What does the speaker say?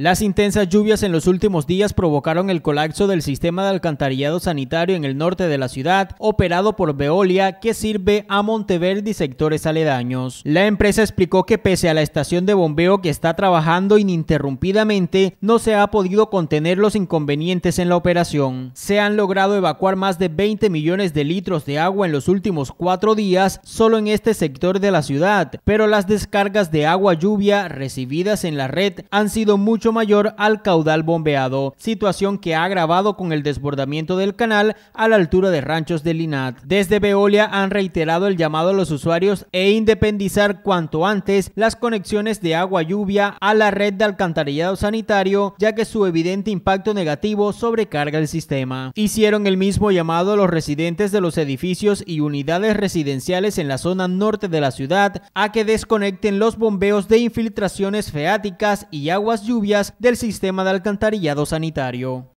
Las intensas lluvias en los últimos días provocaron el colapso del sistema de alcantarillado sanitario en el norte de la ciudad, operado por Veolia, que sirve a Monteverdi y sectores aledaños. La empresa explicó que pese a la estación de bombeo que está trabajando ininterrumpidamente, no se ha podido contener los inconvenientes en la operación. Se han logrado evacuar más de 20 millones de litros de agua en los últimos cuatro días solo en este sector de la ciudad, pero las descargas de agua lluvia recibidas en la red han sido mucho mayor al caudal bombeado, situación que ha agravado con el desbordamiento del canal a la altura de ranchos del INAT. Desde Veolia han reiterado el llamado a los usuarios e independizar cuanto antes las conexiones de agua lluvia a la red de alcantarillado sanitario, ya que su evidente impacto negativo sobrecarga el sistema. Hicieron el mismo llamado a los residentes de los edificios y unidades residenciales en la zona norte de la ciudad a que desconecten los bombeos de infiltraciones feáticas y aguas lluvias del sistema de alcantarillado sanitario.